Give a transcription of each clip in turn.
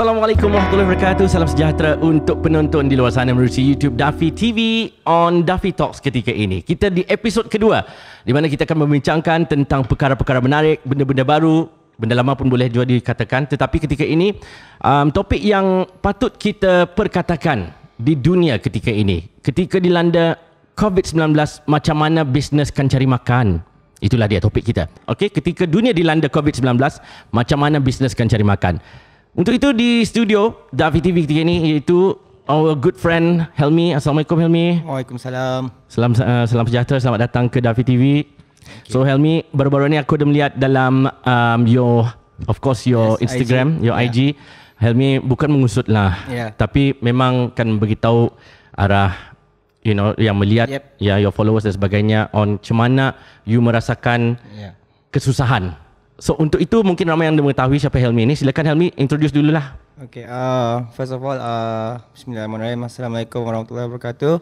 Assalamualaikum warahmatullahi wabarakatuh Salam sejahtera untuk penonton di luar sana Menerusi YouTube Duffy TV On Duffy Talks ketika ini Kita di episod kedua Di mana kita akan membincangkan tentang perkara-perkara menarik Benda-benda baru Benda lama pun boleh juga dikatakan Tetapi ketika ini um, Topik yang patut kita perkatakan Di dunia ketika ini Ketika dilanda COVID-19 Macam mana bisnes kan cari makan Itulah dia topik kita Okay, Ketika dunia dilanda COVID-19 Macam mana bisnes kan cari makan untuk itu di studio Davi TV ketika ini iaitu our good friend Helmi. Assalamualaikum Helmi. Waalaikumsalam. Selam uh, eh, selamat sejahtera selamat datang ke Davi TV. Okay. So Helmi, baru-baru ni aku dah melihat dalam um, your of course your yes, Instagram, IG. your yeah. IG. Helmi bukan mengusut lah. Yeah. Tapi memang kan beritahu arah you know yang melihat yep. yeah, your followers dan sebagainya on macam mana you merasakan yeah. kesusahan. So untuk itu mungkin ramai yang mengetahui siapa Helmi ini. Silakan Helmi introduce dulu lah. Okay, uh, first of all, uh, Bismillahirrahmanirrahim. Assalamualaikum warahmatullahi wabarakatuh.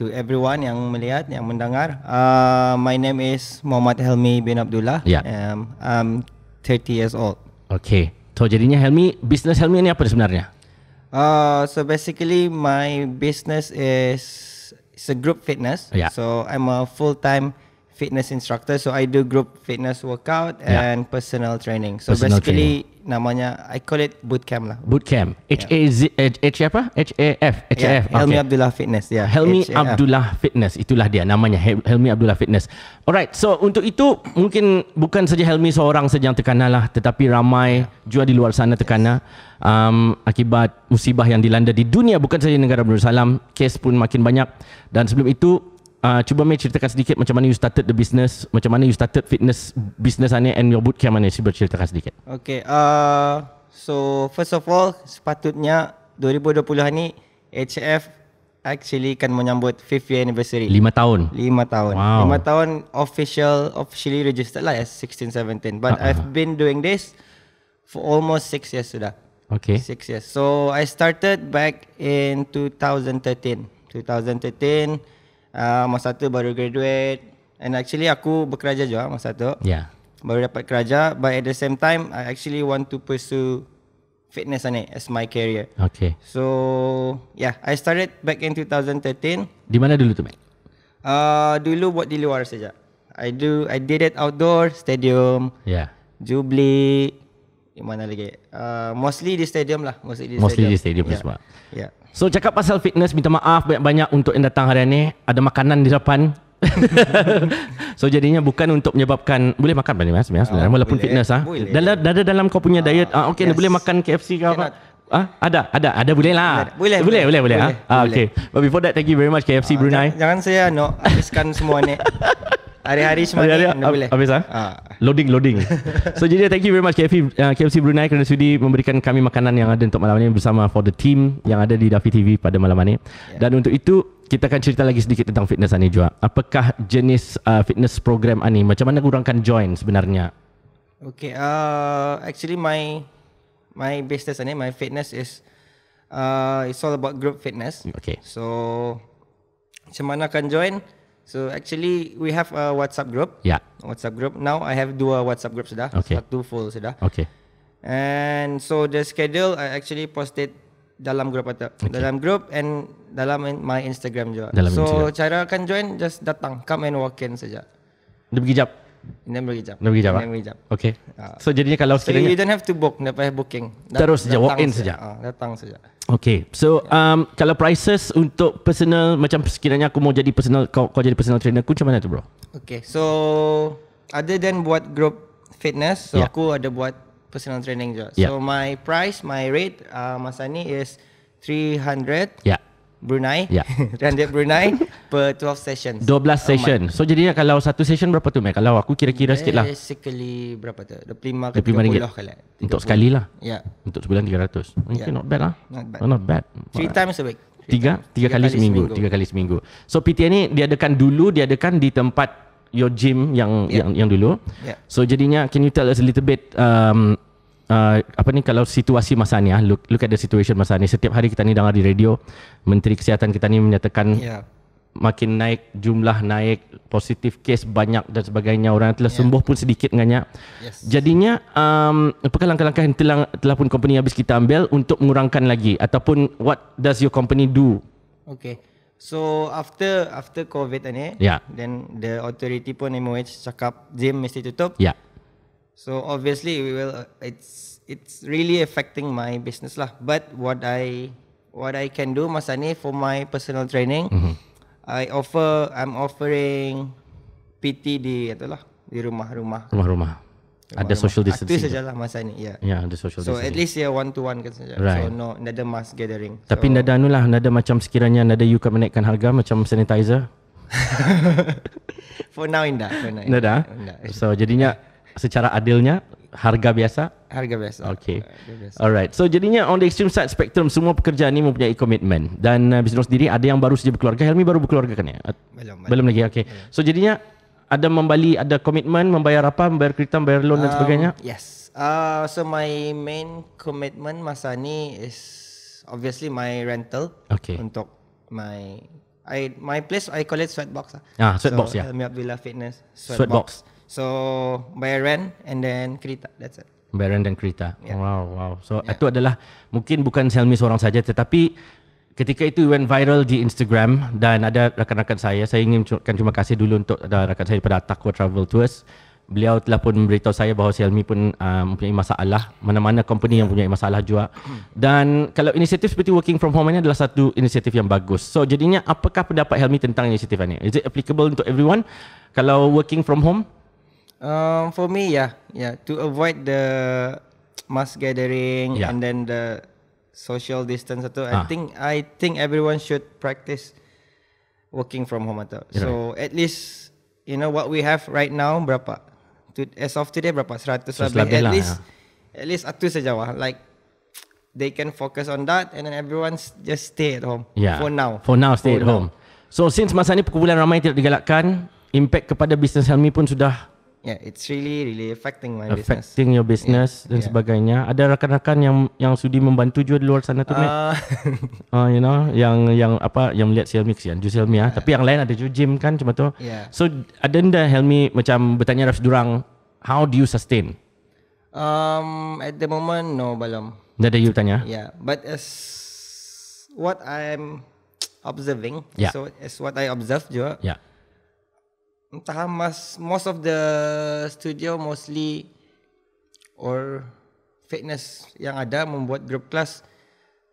To everyone yang melihat, yang mendengar. Uh, my name is Muhammad Helmi bin Abdullah. Yeah. Um, I'm 30 years old. Okay. So jadinya Helmi, business Helmi ini apa sebenarnya? Uh, so basically my business is it's a group fitness. Yeah. So I'm a full-time fitness instructor so I do group fitness workout yeah. and personal training so personal basically training. namanya I call it bootcamp lah bootcamp H A Z H apa H A F H A F Helmi okay. Abdullah Fitness yeah Helmi h Abdullah Fitness itulah dia namanya Helmi Abdullah Fitness alright so untuk itu mungkin bukan saja Helmi seorang saja yang terkenal lah tetapi ramai juga di luar sana terkena yes. um, akibat musibah yang dilanda di dunia bukan saja negara Brunei Darussalam kes pun makin banyak dan sebelum itu uh, cuba Mei ceritakan sedikit macam mana you started the business, macam mana you started fitness business ni and your bootcamp mana sih berceritakan sedikit. Okay, uh, so first of all sepatutnya 2020 ni HF actually akan menyambut 5th year anniversary. 5 tahun. 5 tahun. Wow. tahun official officially registered lah as 16 17 but uh-uh. I've been doing this for almost 6 years sudah. Okay. 6 years. So I started back in 2013. 2013 uh, masa tu baru graduate and actually aku bekerja juga masa tu. Yeah. Baru dapat kerja but at the same time I actually want to pursue fitness ane as my career. Okay. So yeah, I started back in 2013. Di mana dulu tu, Mac? Uh, dulu buat di luar saja. I do I did it outdoor stadium. Yeah. Jubli di mana lagi? Uh, mostly di stadium lah, mostly di mostly stadium. Mostly di stadium yeah. semua. Yeah. So cakap pasal fitness Minta maaf banyak-banyak Untuk yang datang hari ini Ada makanan di depan so jadinya bukan untuk menyebabkan boleh makan banyak mas, mas oh, walaupun boleh, fitness ah. Dalam dalam dalam kau punya ah, diet ah, okey yes. boleh makan KFC ke apa? Ah, ada, ada, ada boleh lah. Boleh, boleh, boleh, boleh, boleh, boleh, ah. boleh, boleh, boleh, boleh. Ah, okay. But before that, thank you very much KFC ah, Brunei. Jangan, jangan saya no habiskan semua ni. Hari-hari semua hari -hari, ni hari -hari, Habis lah ha? ha. Loading loading So jadi thank you very much KFC, uh, ah, KFC Brunei Kerana sudi memberikan kami makanan Yang ada untuk malam ini Bersama for the team Yang ada di Dafi TV Pada malam ini. yeah. Dan untuk itu kita akan cerita lagi sedikit tentang fitness ani juga. Apakah jenis uh, fitness program ani? Macam mana kurangkan join sebenarnya? Okay, uh, actually my my business ani, my fitness is uh, it's all about group fitness. Okay. So macam mana akan join? So actually we have a WhatsApp group. Yeah. WhatsApp group. Now I have dua WhatsApp group sudah. Okay. Satu full sudah. Okay. And so the schedule I actually posted dalam grup atau okay. dalam grup and dalam in my Instagram juga. Dalam so Instagram. cara kan join just datang, come and walk in saja. Dia pergi jap. Enam lagi jam. Enam lagi jam. Ah? Enam lagi jam. Okay. Uh. So jadinya kalau sekiranya. So you don't have to book, tidak perlu booking. Dat- Terus saja, walk in saja. Uh, datang saja. Okay. So yeah. um, kalau prices untuk personal macam sekiranya aku mau jadi personal, kau, kau jadi personal trainer, aku macam mana tu bro? Okay. So other than buat group fitness, so yeah. aku ada buat personal training juga. Yeah. So my price, my rate uh, masa ni is 300. Yeah. Brunei yeah. Dan dia Brunei Per 12 sessions 12 session. So jadinya kalau satu session berapa tu Mac? Kalau aku kira-kira sikit lah Basically berapa tu 25 ke 30 ringgit. Lah kali 30. Untuk sekali lah yeah. Untuk sebulan 300 Okay yeah. not bad lah Not bad, oh, not bad. Three times a week Tiga, tiga, tiga kali, kali seminggu. seminggu, tiga kali seminggu. So PT ni diadakan dulu, diadakan di tempat your gym yang yeah. yang, yang dulu. Yeah. So jadinya, can you tell us a little bit um, uh, apa ni kalau situasi masa ni ah look, look at the situation masa ni setiap hari kita ni dengar di radio menteri kesihatan kita ni menyatakan yeah. makin naik jumlah naik positif case banyak dan sebagainya orang telah yeah. sembuh pun sedikit dengannya yes. jadinya um, apakah langkah-langkah yang telah, telah pun company habis kita ambil untuk mengurangkan lagi ataupun what does your company do okay So after after COVID ini, yeah. then the authority pun MOH cakap gym mesti tutup. Yeah. So obviously we will. Uh, it's it's really affecting my business lah. But what I what I can do masa ni for my personal training, mm-hmm. I offer I'm offering PT di itulah di rumah rumah. Rumah rumah. ada rumah. social distancing. Itu sejalah masa ya. ni. Ya, yeah. Yeah, ada social distancing. So at least yeah, one to one kan saja. Right. So no, ada mass gathering. Tapi so, ada anulah, ada macam sekiranya ada you kau menaikkan harga macam sanitizer. for now indah. For now, indah. Nada. So jadinya yeah secara adilnya harga biasa harga biasa okey alright so jadinya on the extreme side spectrum semua pekerja ni mempunyai komitmen dan uh, bisnes sendiri ada yang baru saja berkeluarga Helmi baru berkeluarga kan ya belum belum lagi okey so jadinya ada membeli ada komitmen membayar apa membayar kereta membayar loan um, dan sebagainya yes uh, so my main commitment masa ni is obviously my rental okay. untuk my I my place I call it sweatbox lah. ah sweatbox so, ya yeah. Helmi Abdullah Fitness sweatbox, sweatbox. So bayar and then Krita, That's it. Bayar dan Krita. Yeah. Wow, wow. So yeah. itu adalah mungkin bukan Selmi seorang saja tetapi ketika itu went viral di Instagram dan ada rakan-rakan saya, saya ingin terima kasih dulu untuk ada rakan saya pada Takwa Travel Tours. Beliau telah pun memberitahu saya bahawa Xiaomi pun uh, mempunyai masalah Mana-mana company yang mempunyai masalah juga Dan kalau inisiatif seperti working from home ini adalah satu inisiatif yang bagus So jadinya apakah pendapat Helmi tentang inisiatif ini? Is it applicable untuk everyone? Kalau working from home? Um, for me, yeah, yeah, to avoid the mass gathering yeah. and then the social distance. Atau, ah. I think I think everyone should practice working from home. Atau, right. so at least you know what we have right now. Berapa? To, as of today, berapa? 100 lebih. at lah, least yeah. at least satu saja lah. Like they can focus on that, and then everyone just stay at home. Yeah. For now. For now, stay for at now. home. So since masa ni perkumpulan ramai tidak digalakkan, impact kepada bisnes Helmi pun sudah yeah, it's really really affecting my affecting business. Affecting your business yeah. dan yeah. sebagainya. Ada rakan-rakan yang yang sudi membantu juga di luar sana tu, uh. Matt? Ah, uh, you know, yang yang apa yang melihat Helmi kesian, Jus Helmi ya. Tapi yang lain ada juga Jim kan, cuma tu. Yeah. So ada ndak Helmi macam bertanya rafs Durang, how do you sustain? Um, at the moment, no, belum. Tidak ada you tanya? Yeah, but as what I'm observing, yeah. so as what I observe juga, yeah entah mas most of the studio mostly or fitness yang ada membuat group class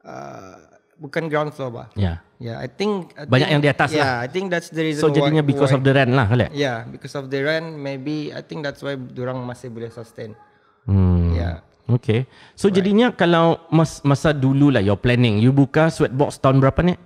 uh, bukan ground floor bah. Yeah. Yeah, I think I banyak think, yang di atas yeah, lah. Yeah, I think that's the reason. So jadinya because why, of the rent lah, kalau. Yeah, because of the rent, maybe I think that's why durang masih boleh sustain. Hmm. Yeah. Okay. So right. jadinya kalau mas masa dulu lah, your planning, you buka sweatbox tahun berapa ni?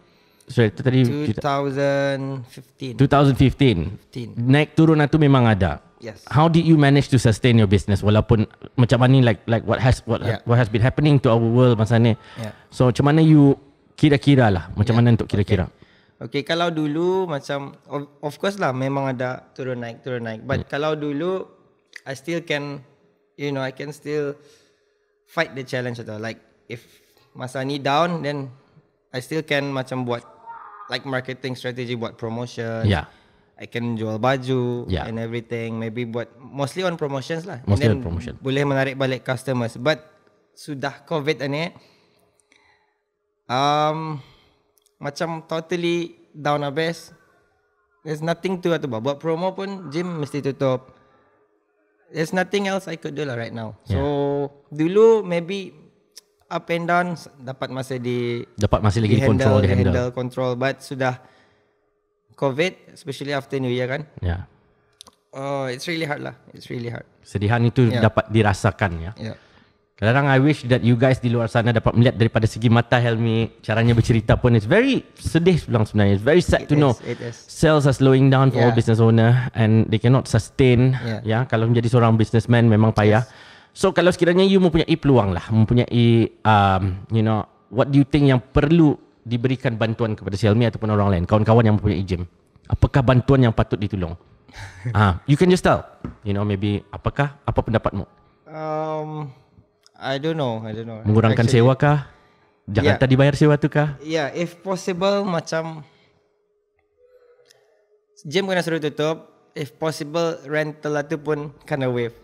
Sorry, itu tadi 2015. 2015. 15. Naik turun itu memang ada. Yes. How did you manage to sustain your business walaupun macam mana like like what has what yeah. what has been happening to our world masa ni. Yeah. So macam mana you kira-kira lah macam yeah. mana untuk kira-kira. Okay. okay. kalau dulu macam of, course lah memang ada turun naik turun naik. But hmm. kalau dulu I still can you know I can still fight the challenge atau like if masa ni down then I still can macam buat like marketing strategy buat promotion. Yeah. I can jual baju yeah. and everything. Maybe buat mostly on promotions lah. Mostly and then on promotion. Boleh menarik balik customers. But sudah COVID ini, um, macam totally down a base. There's nothing to atau buat promo pun gym mesti tutup. There's nothing else I could do lah right now. Yeah. So dulu maybe up and down dapat masih di dapat masih lagi di handle, control di handle. handle control but sudah covid especially after new year kan ya yeah. oh it's really hard lah it's really hard sedihan itu yeah. dapat dirasakan ya ya yeah. kadang i wish that you guys di luar sana dapat melihat daripada segi mata Helmi caranya bercerita pun it's very sedih bilang sebenarnya it's very sad it to is, know sales are slowing down for yeah. all ya. business owner and they cannot sustain ya yeah. yeah. kalau menjadi seorang businessman memang payah yes. So kalau sekiranya you mempunyai peluang lah, mempunyai um, you know what do you think yang perlu diberikan bantuan kepada Xiaomi ataupun orang lain, kawan-kawan yang mempunyai gym. Apakah bantuan yang patut ditolong? Ah, uh, you can just tell. You know maybe apakah apa pendapatmu? Um I don't know, I don't know. Mengurangkan Actually, sewa kah? Jakarta yeah. dibayar sewa tu kah? Yeah, if possible macam gym kena suruh tutup, if possible rental lah tu pun kena wave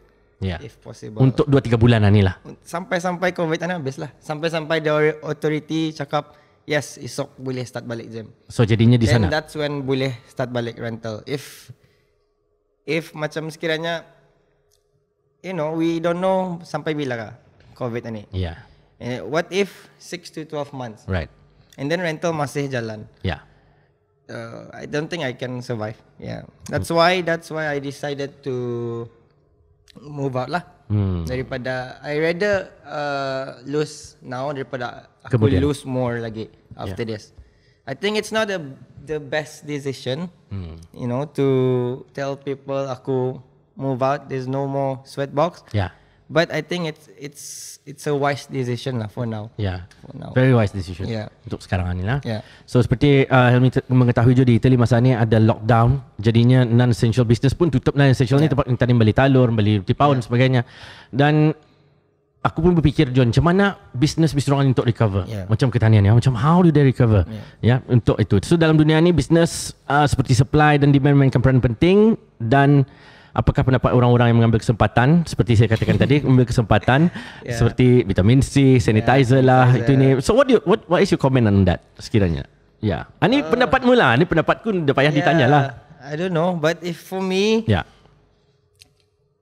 yeah. if possible. Untuk 2 3 bulan lah ni lah. Sampai sampai COVID tak habis lah. Sampai sampai the authority cakap yes esok boleh start balik jam So jadinya di Then sana. that's when boleh start balik rental. If if macam sekiranya you know we don't know sampai bila lah COVID ni. Yeah. Eh, what if 6 to 12 months? Right. And then rental masih jalan. Yeah. Uh, I don't think I can survive. Yeah. That's why that's why I decided to move out lah. Hmm. Daripada I rather uh, lose now daripada aku Kemudian. lose more lagi after yeah. this. I think it's not the the best decision. Hmm. You know to tell people aku move out there's no more sweatbox. Yeah. But I think it's it's it's a wise decision lah for now. Yeah. For now. Very wise decision. Yeah. Untuk sekarang ni lah. Yeah. So seperti uh, Helmi mengetahui juga di Italy masa ni ada lockdown. Jadinya non essential business pun tutup non essential yeah. ni tempat yang tadi beli talur, beli roti pound yeah. sebagainya. Dan aku pun berfikir John, macam mana business bisnes orang untuk recover? Yeah. Macam ketanian ya, macam how do they recover? Ya, yeah. yeah, untuk itu. So dalam dunia ni business uh, seperti supply dan demand mainkan peranan penting dan apakah pendapat orang-orang yang mengambil kesempatan seperti saya katakan tadi mengambil kesempatan yeah. seperti vitamin C sanitizer, yeah, sanitizer lah itu ni so what do you, what what is your comment on that sekiranya ya yeah. ini uh, lah. pendapat mula ini pendapatku dah payah yeah, lah. i don't know but if for me yeah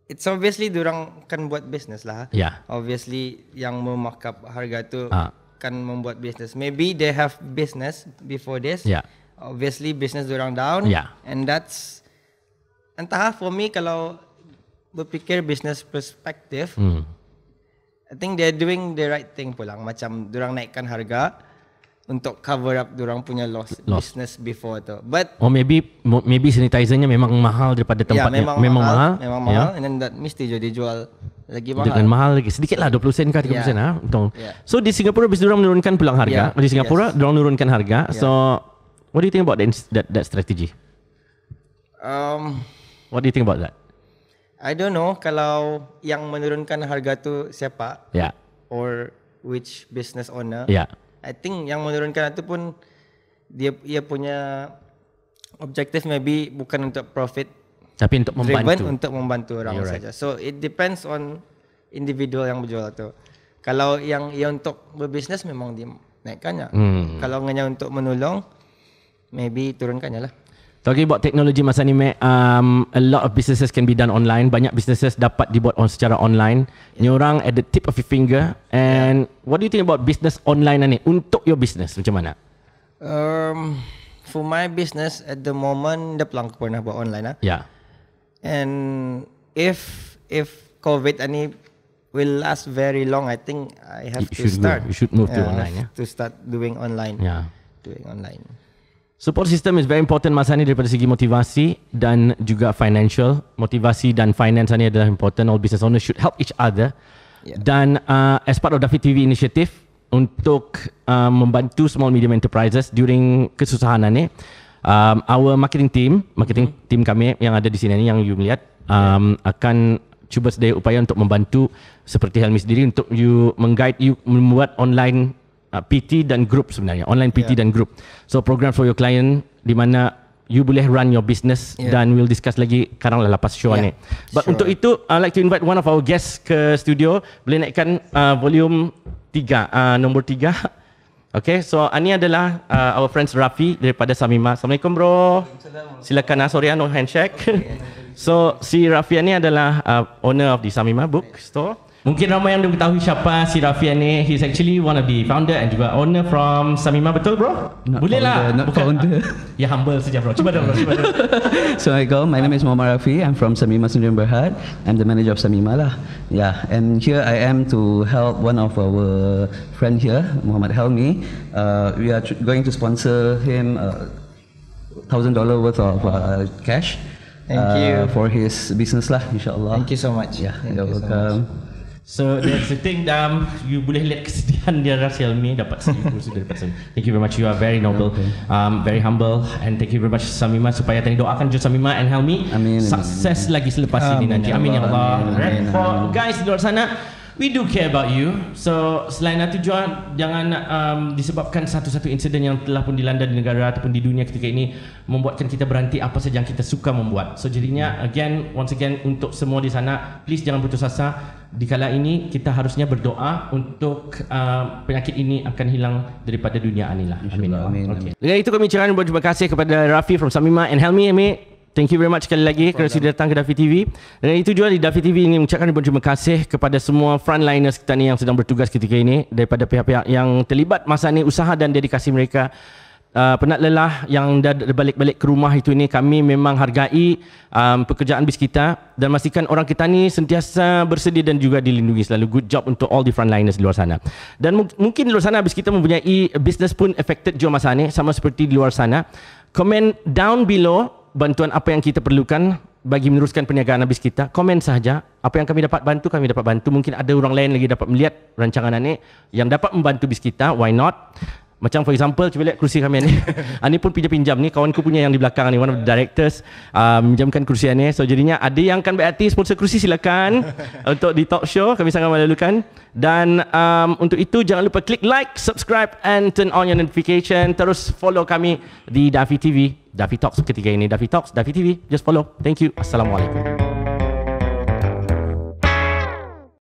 it's obviously orang kan buat business lah yeah. obviously yang memakap harga tu uh. kan membuat business maybe they have business before this yeah obviously business orang down yeah. and that's entah lah, for me kalau berfikir business perspective hmm. I think they're doing the right thing pulang macam orang naikkan harga untuk cover up orang punya loss, loss. business before tu but oh maybe maybe sanitizernya memang mahal daripada tempatnya yeah, memang, memang mahal, mahal memang mahal yeah. and then that mesti jadi jual lagi mahal dengan mahal lagi sedikit lah 20 sen ke 30 yeah. sen lah. untung yeah. so di Singapura bis durang menurunkan pulang harga yeah. di Singapura yes. durang menurunkan harga yeah. so what do you think about that that, that strategy um, What do you think about that? I don't know kalau yang menurunkan harga tu siapa. Yeah. Or which business owner. Yeah. I think yang menurunkan itu pun dia ia punya objektif, maybe bukan untuk profit tapi untuk membantu. Driven untuk membantu orang right. saja. So it depends on individual yang berjual tu. Kalau yang ia untuk berbisnes memang dia naikkannya. Hmm. Kalau hanya untuk menolong maybe turunkannya lah. Talking about technology masa ni, Mac, um, a lot of businesses can be done online. Banyak businesses dapat dibuat on secara online. Yeah. Nyorang at the tip of your finger. And yeah. what do you think about business online ni untuk your business? Macam mana? Um, for my business, at the moment, dah pelang aku pernah buat online lah. Yeah. And if if COVID ni will last very long, I think I have you to start. Move. You should move yeah, to online. Yeah. To start doing online. Yeah. Doing online. Support system is very important Mas Hani daripada segi motivasi dan juga financial. Motivasi dan finance ni adalah important. All business owners should help each other. Yeah. Dan uh, as part of Dafi TV initiative untuk uh, membantu small medium enterprises during kesusahan ni, um, our marketing team, marketing mm-hmm. team kami yang ada di sini ni yang you melihat um, yeah. akan cuba sedaya upaya untuk membantu seperti Helmi sendiri untuk you mengguide you membuat online uh, ah, PT dan group sebenarnya online PT yeah. dan group so program for your client di mana you boleh run your business yeah. dan we'll discuss lagi sekarang lah lepas show yeah. ni but sure. untuk itu I'd like to invite one of our guests ke studio boleh naikkan uh, volume tiga, uh, nombor tiga. Okay, so ini uh, adalah uh, our friends Rafi daripada Samima. Assalamualaikum bro. Silakan lah, sorry ah, no handshake. Okay. so, si Rafi ini adalah uh, owner of the Samima Book Store. Mungkin ramai yang belum tahu siapa si Rafi ni. He's actually one of the founder and juga owner from Samima betul bro? Not Boleh lah. founder, lah. Not Bukan. founder. ya humble saja bro. Cuba dong bro. Cuba so I go. My name is Muhammad Rafi. I'm from Samima Sundaram Berhad. I'm the manager of Samima lah. Yeah. And here I am to help one of our friend here, Muhammad Helmi. Uh, we are going to sponsor him a uh, thousand dollar worth of uh, cash. Thank uh, you for his business lah. Insyaallah. Thank you so much. Yeah. You're welcome. So much. So there's a thing um, You boleh lihat kesedihan dia Rasiel ni Dapat seribu kursi dapat seribu Thank you very much You are very noble okay. um, Very humble And thank you very much Samima Supaya tadi doakan Jom Samima and Helmi Amin Sukses lagi selepas ini nanti Amin ya Allah amin, amin, amin, amin. For guys di luar sana We do care about you. So selain itu John, jangan um, disebabkan satu-satu insiden yang telah pun dilanda di negara ataupun di dunia ketika ini membuatkan kita berhenti apa saja yang kita suka membuat. So jadinya again, once again untuk semua di sana, please jangan putus asa. Di kala ini kita harusnya berdoa untuk uh, penyakit ini akan hilang daripada dunia anilah. Amin. Amin. Okay. Dengan itu kami cerahkan berterima kasih kepada Rafi from Samima and Helmi. Amin. Thank you very much sekali lagi kerana sudah datang ke Dafi TV. Dan itu juga di Dafi TV ini mengucapkan ribuan terima kasih kepada semua frontliners kita ni yang sedang bertugas ketika ini daripada pihak-pihak yang terlibat masa ini usaha dan dedikasi mereka uh, penat lelah yang dah balik-balik ke rumah itu ini kami memang hargai um, pekerjaan bis kita dan pastikan orang kita ni sentiasa bersedia dan juga dilindungi selalu good job untuk all the frontliners di luar sana dan mungkin di luar sana bis kita mempunyai bisnes pun affected juga masa ini sama seperti di luar sana comment down below bantuan apa yang kita perlukan bagi meneruskan perniagaan habis kita, komen sahaja. Apa yang kami dapat bantu, kami dapat bantu. Mungkin ada orang lain lagi dapat melihat rancangan ini yang dapat membantu bis kita, why not? Macam for example, cuba lihat kerusi kami ni. ah, ni pun pinjam-pinjam ni. Kawan ku punya yang di belakang ni. One of the directors ah, minjamkan um, kerusi ni. So jadinya ada yang kan berhati sponsor kerusi silakan. untuk di talk show. Kami sangat melalukan. Dan um, untuk itu, jangan lupa klik like, subscribe and turn on your notification. Terus follow kami di Davi TV. Davi Talks ketiga ini. Davi Talks, Davi TV. Just follow. Thank you. Assalamualaikum.